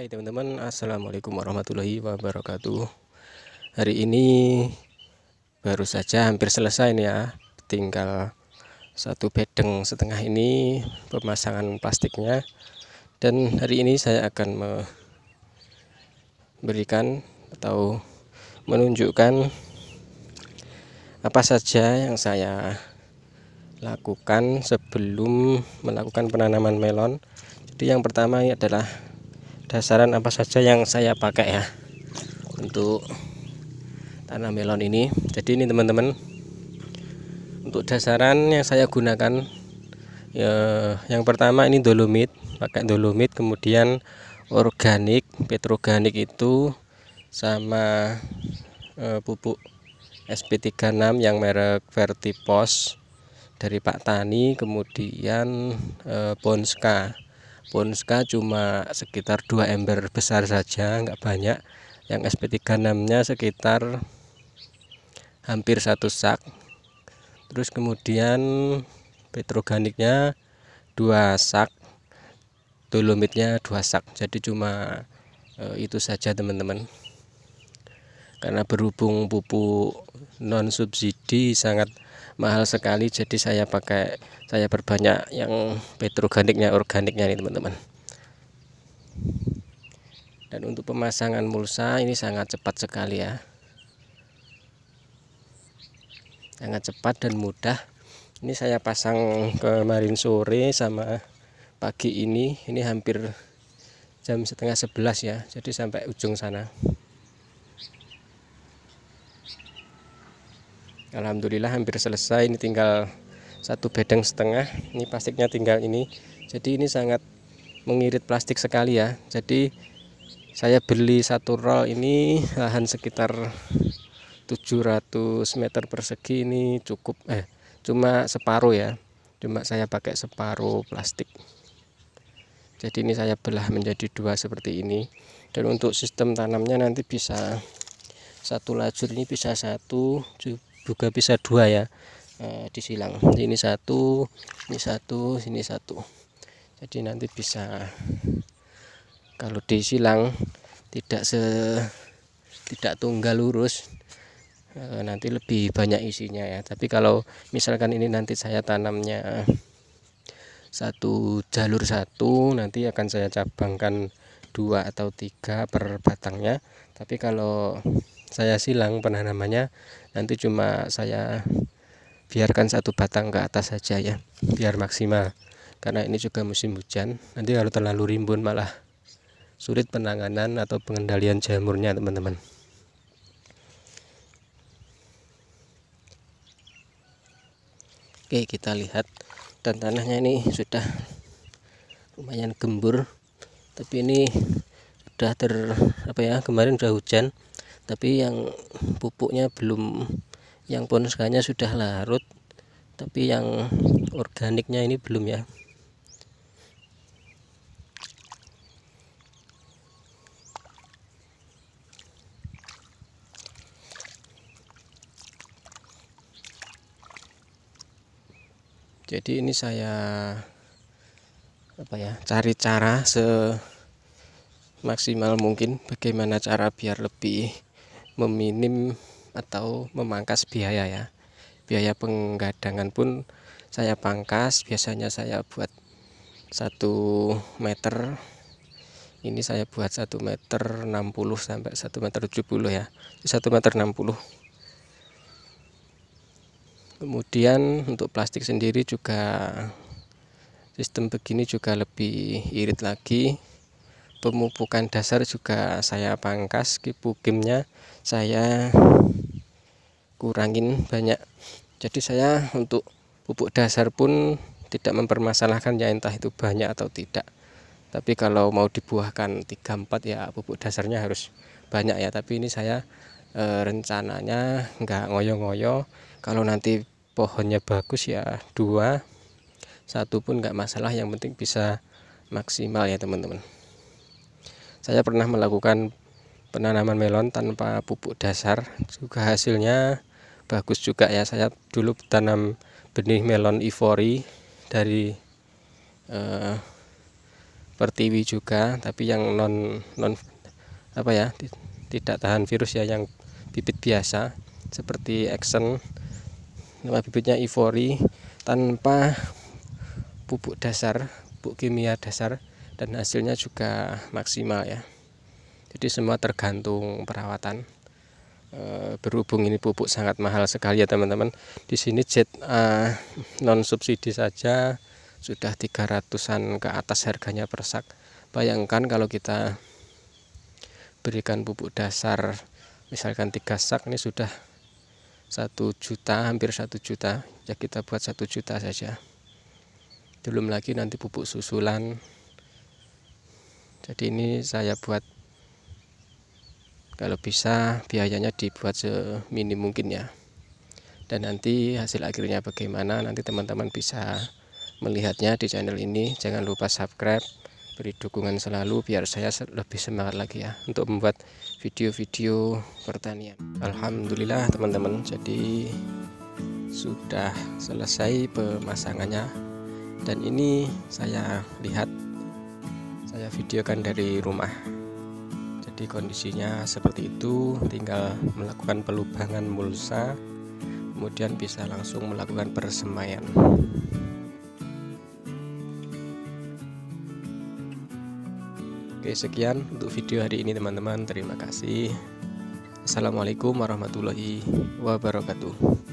Hai teman-teman Assalamualaikum warahmatullahi wabarakatuh Hari ini Baru saja hampir selesai nih ya Tinggal Satu bedeng setengah ini Pemasangan plastiknya Dan hari ini saya akan Memberikan Atau menunjukkan Apa saja yang saya Lakukan sebelum Melakukan penanaman melon Jadi yang pertama ini adalah dasaran apa saja yang saya pakai ya untuk tanah melon ini jadi ini teman-teman untuk dasaran yang saya gunakan ya, yang pertama ini dolomit pakai dolomit kemudian organik petroganik itu sama eh, pupuk SP36 yang merek Vertipos dari Pak Tani kemudian eh, Bonska Ponska cuma sekitar dua ember besar saja nggak banyak yang SP36 nya sekitar hampir satu sak terus kemudian petroganiknya dua sak dolomitnya dua sak jadi cuma e, itu saja teman-teman karena berhubung pupuk non subsidi sangat mahal sekali jadi saya pakai saya berbanyak yang petroganiknya organiknya ini teman-teman dan untuk pemasangan mulsa ini sangat cepat sekali ya sangat cepat dan mudah ini saya pasang kemarin sore sama pagi ini ini hampir jam setengah sebelas ya jadi sampai ujung sana Alhamdulillah hampir selesai ini tinggal satu bedeng setengah ini plastiknya tinggal ini jadi ini sangat mengirit plastik sekali ya jadi saya beli satu roll ini lahan sekitar 700 meter persegi ini cukup eh cuma separuh ya cuma saya pakai separuh plastik jadi ini saya belah menjadi dua seperti ini dan untuk sistem tanamnya nanti bisa satu lajur ini bisa satu juga bisa dua ya e, disilang ini satu ini satu sini satu jadi nanti bisa kalau disilang tidak se tidak tunggal lurus e, nanti lebih banyak isinya ya tapi kalau misalkan ini nanti saya tanamnya satu jalur satu nanti akan saya cabangkan dua atau tiga per batangnya tapi kalau saya silang penanamannya nanti cuma saya biarkan satu batang ke atas saja ya biar maksimal karena ini juga musim hujan nanti kalau terlalu rimbun malah sulit penanganan atau pengendalian jamurnya teman-teman Oke kita lihat dan tanahnya ini sudah lumayan gembur tapi ini sudah ter apa ya kemarin sudah hujan tapi yang pupuknya belum yang ponskanya sudah larut tapi yang organiknya ini belum ya jadi ini saya apa ya cari cara se maksimal mungkin bagaimana cara biar lebih meminim atau memangkas biaya ya biaya penggadangan pun saya pangkas biasanya saya buat satu meter ini saya buat satu meter 60 sampai satu meter 70 ya satu meter 60 kemudian untuk plastik sendiri juga sistem begini juga lebih irit lagi pemupukan dasar juga saya pangkas kipukimnya saya kurangin banyak jadi saya untuk pupuk dasar pun tidak mempermasalahkan ya entah itu banyak atau tidak tapi kalau mau dibuahkan 4 ya pupuk dasarnya harus banyak ya tapi ini saya e, rencananya nggak ngoyo-ngoyo kalau nanti pohonnya bagus ya dua satu pun nggak masalah yang penting bisa maksimal ya teman-teman saya pernah melakukan penanaman melon tanpa pupuk dasar juga hasilnya bagus juga ya saya dulu tanam benih melon ivory dari eh, pertiwi juga tapi yang non non apa ya tidak tahan virus ya yang bibit biasa seperti action nama bibitnya ivory tanpa pupuk dasar pupuk kimia dasar dan hasilnya juga maksimal ya jadi semua tergantung perawatan eh, berhubung ini pupuk sangat mahal sekali ya teman-teman di sini jet uh, non subsidi saja sudah 300an ke atas harganya per sak bayangkan kalau kita berikan pupuk dasar misalkan 3 sak ini sudah satu juta hampir satu juta ya kita buat satu juta saja belum lagi nanti pupuk susulan jadi ini saya buat kalau bisa biayanya dibuat seminim mungkin ya dan nanti hasil akhirnya bagaimana nanti teman-teman bisa melihatnya di channel ini jangan lupa subscribe beri dukungan selalu biar saya lebih semangat lagi ya untuk membuat video-video pertanian Alhamdulillah teman-teman jadi sudah selesai pemasangannya dan ini saya lihat video kan dari rumah jadi kondisinya seperti itu tinggal melakukan pelubangan mulsa kemudian bisa langsung melakukan persemaian Oke sekian untuk video hari ini teman-teman terima kasih Assalamualaikum warahmatullahi wabarakatuh